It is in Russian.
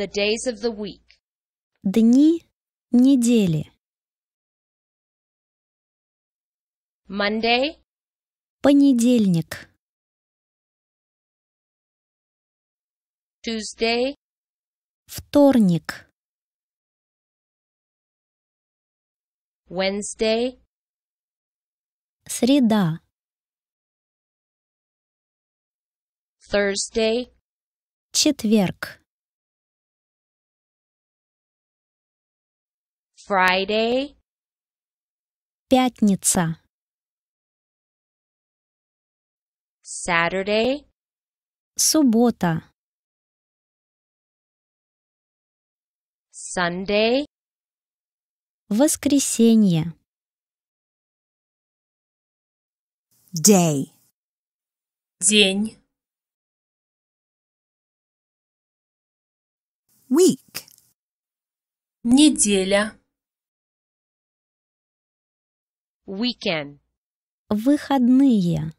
The days of the week. Дни недели. Monday. Понедельник. Tuesday. Вторник. Wednesday. Среда. Thursday. Четверг. Friday. Пятница. Saturday. Суббота. Sunday. Воскресенье. Day. День. Week. Неделя. Weekend. Выходные.